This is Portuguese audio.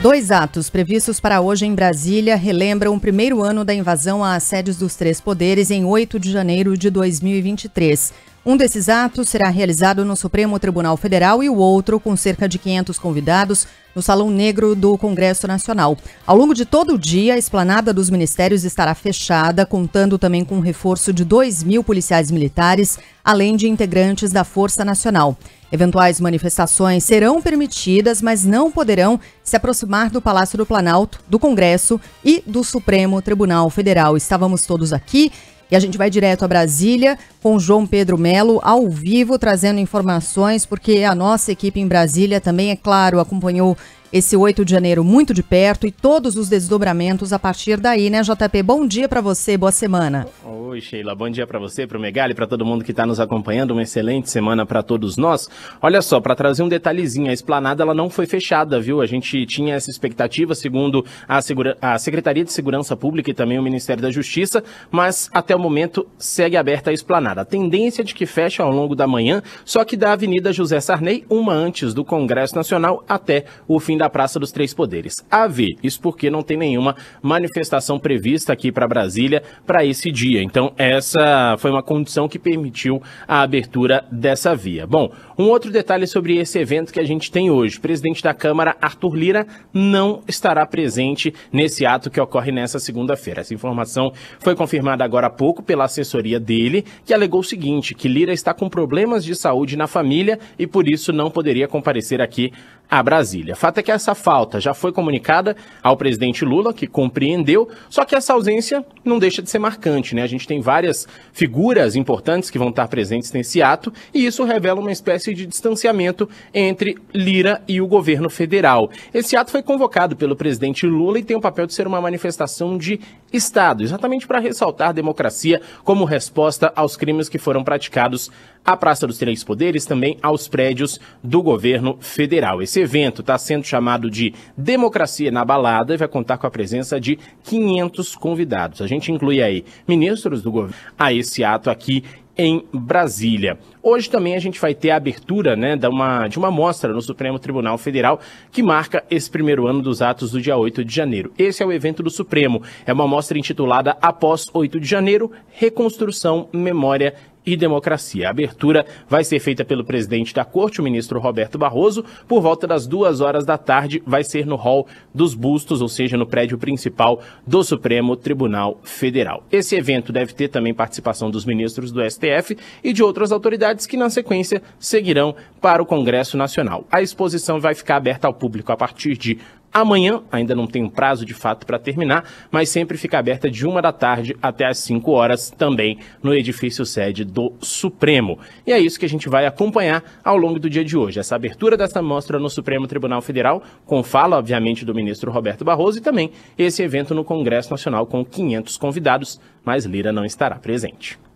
Dois atos previstos para hoje em Brasília relembram o primeiro ano da invasão às sedes dos três poderes em 8 de janeiro de 2023. Um desses atos será realizado no Supremo Tribunal Federal e o outro, com cerca de 500 convidados, no Salão Negro do Congresso Nacional. Ao longo de todo o dia, a esplanada dos ministérios estará fechada, contando também com um reforço de 2 mil policiais militares, além de integrantes da Força Nacional. Eventuais manifestações serão permitidas, mas não poderão se aproximar do Palácio do Planalto, do Congresso e do Supremo Tribunal Federal. Estávamos todos aqui e a gente vai direto a Brasília com João Pedro Melo, ao vivo, trazendo informações, porque a nossa equipe em Brasília também, é claro, acompanhou esse 8 de janeiro muito de perto e todos os desdobramentos a partir daí, né, JP? Bom dia para você, boa semana e Sheila. Bom dia para você, para o Megali, para todo mundo que está nos acompanhando. Uma excelente semana para todos nós. Olha só, para trazer um detalhezinho, a esplanada ela não foi fechada, viu? A gente tinha essa expectativa, segundo a, Segura... a Secretaria de Segurança Pública e também o Ministério da Justiça, mas até o momento segue aberta a esplanada. A tendência é de que feche ao longo da manhã, só que da Avenida José Sarney, uma antes do Congresso Nacional, até o fim da Praça dos Três Poderes. A ver, isso porque não tem nenhuma manifestação prevista aqui para Brasília para esse dia. Então, então, essa foi uma condição que permitiu a abertura dessa via. Bom, um outro detalhe sobre esse evento que a gente tem hoje. O presidente da Câmara, Arthur Lira, não estará presente nesse ato que ocorre nessa segunda-feira. Essa informação foi confirmada agora há pouco pela assessoria dele, que alegou o seguinte, que Lira está com problemas de saúde na família e por isso não poderia comparecer aqui a Brasília. Fato é que essa falta já foi comunicada ao presidente Lula, que compreendeu, só que essa ausência não deixa de ser marcante, né? A gente tem várias figuras importantes que vão estar presentes nesse ato, e isso revela uma espécie de distanciamento entre Lira e o governo federal. Esse ato foi convocado pelo presidente Lula e tem o papel de ser uma manifestação de Estado, exatamente para ressaltar a democracia como resposta aos crimes que foram praticados à Praça dos Três Poderes, também aos prédios do governo federal. Esse esse evento está sendo chamado de Democracia na Balada e vai contar com a presença de 500 convidados. A gente inclui aí ministros do governo a esse ato aqui em Brasília. Hoje também a gente vai ter a abertura né, de, uma, de uma mostra no Supremo Tribunal Federal que marca esse primeiro ano dos atos do dia 8 de janeiro. Esse é o evento do Supremo. É uma mostra intitulada Após 8 de Janeiro, Reconstrução, Memória e Democracia. A abertura vai ser feita pelo presidente da corte, o ministro Roberto Barroso, por volta das duas horas da tarde, vai ser no hall dos bustos, ou seja, no prédio principal do Supremo Tribunal Federal. Esse evento deve ter também participação dos ministros do STF e de outras autoridades que, na sequência, seguirão para o Congresso Nacional. A exposição vai ficar aberta ao público a partir de amanhã. Ainda não tem um prazo de fato para terminar, mas sempre fica aberta de uma da tarde até às 5 horas, também no edifício sede do Supremo. E é isso que a gente vai acompanhar ao longo do dia de hoje. Essa abertura dessa mostra no Supremo Tribunal Federal, com fala, obviamente, do ministro Roberto Barroso e também esse evento no Congresso Nacional com 500 convidados, mas Lira não estará presente.